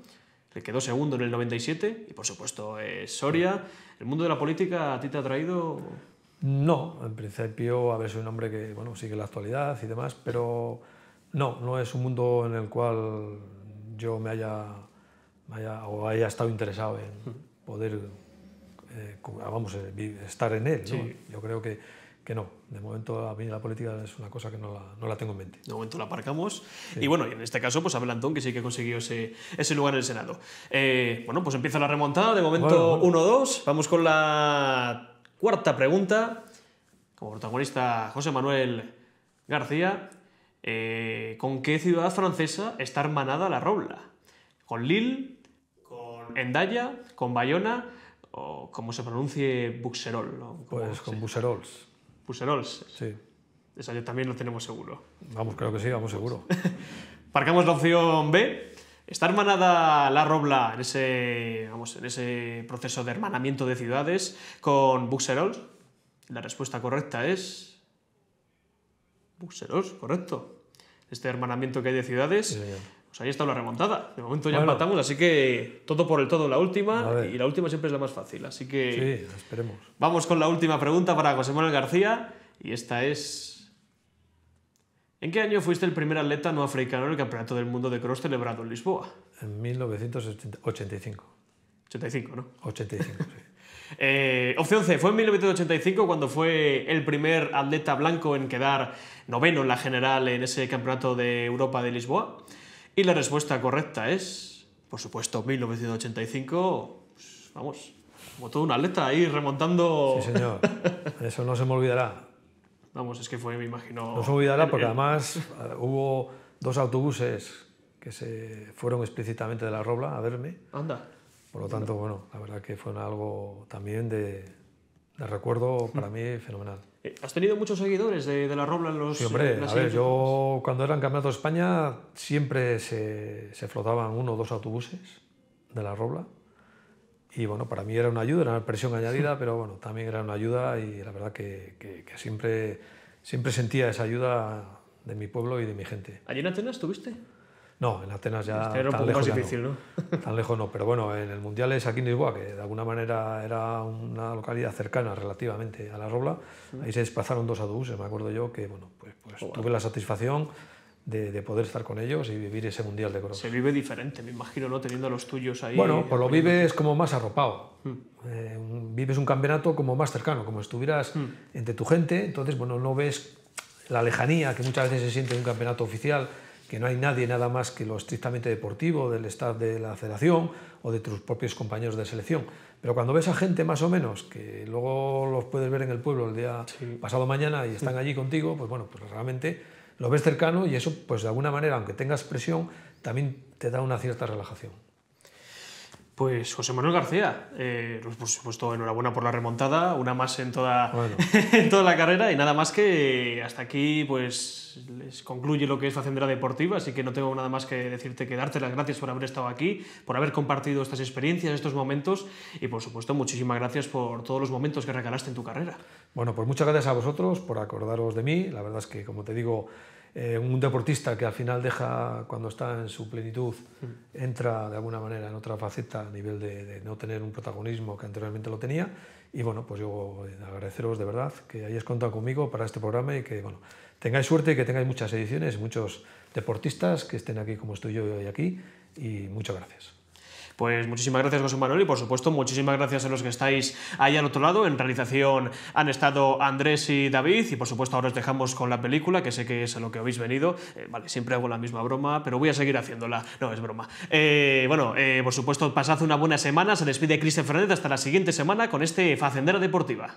Speaker 1: Le quedó segundo en el 97 y por supuesto es Soria. ¿El mundo de la política a ti te ha traído...?
Speaker 2: No, en principio, a ver, soy un hombre que bueno, sigue la actualidad y demás, pero no, no es un mundo en el cual yo me haya, haya o haya estado interesado en hmm. poder eh, ah, vamos, eh, estar en él. Yo creo que, que, no. De momento a mí la política es una cosa que no la, tengo en mente. De momento la
Speaker 1: aparcamos. Y bueno, y en este caso pues a Belantón que sí que consiguió ese, ese lugar en el Senado. Eh, bueno, pues empieza la remontada. De momento uno dos. Vamos con la cuarta pregunta. Como protagonista José Manuel García. Eh, ¿Con qué ciudad francesa está hermanada la Robla? ¿Con Lille? ¿Con Endaya? ¿Con Bayona? ¿O como se pronuncie Buxerol? Pues con sí. Buxerols. Buxerols. Sí. Eso yo también lo tenemos seguro. Vamos, creo que sí, vamos seguro. Parcamos la opción B. Está hermanada La Robla en ese, en ese proceso de hermanamiento de ciudades con Buxerols. La respuesta correcta es... Buxerols, correcto este hermanamiento que hay de ciudades. pues ahí está la remontada. De momento ya empatamos, así que todo por el todo la última. Y la última siempre es la más fácil, así que. Sí, esperemos. Vamos con la última pregunta para José Manuel García. Y esta es. ¿En qué año fuiste el primer atleta no africano en el Campeonato del Mundo de Cross celebrado en Lisboa?
Speaker 2: En 1985. 85, ¿no? 85, sí.
Speaker 1: Eh, opción C, fue en 1985 cuando fue el primer atleta blanco en quedar noveno en la general en ese campeonato de Europa de Lisboa. Y la respuesta correcta es, por supuesto, 1985, pues, vamos, como todo un atleta ahí remontando... Sí, señor,
Speaker 2: eso no se me olvidará.
Speaker 1: Vamos, es que fue, me imagino... No se me olvidará porque
Speaker 2: además eh, hubo dos autobuses que se fueron explícitamente de la Robla a verme. Anda por lo tanto, bueno, la verdad que fue algo también de, recuerdo para mí fenomenal.
Speaker 1: Eh, ¿Has tenido muchos seguidores de, la Robla en los... Sí, hombre, a ver,
Speaker 2: yo cuando eran Campeonato de España siempre se, flotaban uno o dos autobuses de la Robla. Y bueno, para mí era una ayuda, era una presión añadida, pero bueno, también era una ayuda y la verdad que, siempre, siempre sentía esa ayuda de mi pueblo y de mi gente. ¿Allí en Atenas estuviste? No, en Atenas ya. Este era un difícil, no. Tan lejos no, pero bueno, en el Mundial es aquí en Lisboa, que de alguna manera era una localidad cercana relativamente a la Robla. Ahí se desplazaron dos autobuses, me acuerdo yo, que bueno, pues, pues tuve la satisfacción de, poder estar con ellos y vivir ese Mundial de Cross. Se vive diferente, me imagino, ¿no? Teniendo los tuyos ahí. Bueno, pues lo vives como más arropado. Hmm. Eh, vives un campeonato como más cercano, como estuvieras hmm. entre tu gente, entonces, bueno, no ves la lejanía que muchas veces se siente en un campeonato oficial que no hay nadie nada más que lo estrictamente deportivo del staff de la federación o de tus propios compañeros de selección. Pero cuando ves a gente más o menos, que luego los puedes ver en el pueblo el día pasado mañana y están allí contigo, pues bueno, pues realmente lo ves cercano y eso, pues de alguna manera, aunque tengas presión, también te da una cierta relajación.
Speaker 1: Pues José Manuel García, eh, pues, por supuesto, enhorabuena por la remontada, una más en toda, en toda la carrera y nada más que hasta aquí pues les concluye lo que es Facendera Deportiva, así que no tengo nada más que decirte que darte las gracias por haber estado aquí, por haber compartido estas
Speaker 2: experiencias, estos momentos y por supuesto muchísimas gracias por todos los momentos que regalaste en tu carrera. Bueno, pues muchas gracias a vosotros por acordaros de mí, la verdad es que como te digo eh, un deportista que al final deja, cuando está en su plenitud, mm. entra de alguna manera en otra faceta a nivel de, no tener un protagonismo que anteriormente lo tenía. Y bueno, pues yo eh, agradeceros de verdad que hayáis contado conmigo para este programa y que bueno, tengáis suerte y que tengáis muchas ediciones, muchos deportistas que estén aquí como estoy yo hoy aquí. Y muchas gracias. Pues muchísimas
Speaker 1: gracias, José Manuel, y por supuesto, muchísimas gracias a los que estáis ahí al otro lado. En realización han estado Andrés y David, y por supuesto, ahora os dejamos con la película, que sé que es a lo que habéis venido. Eh, vale, siempre hago la misma broma, pero voy a seguir haciéndola. No, es broma. Eh, bueno, eh, por supuesto, pasad una buena semana. Se despide Cristian Fernández hasta la siguiente semana con este Facendera Deportiva.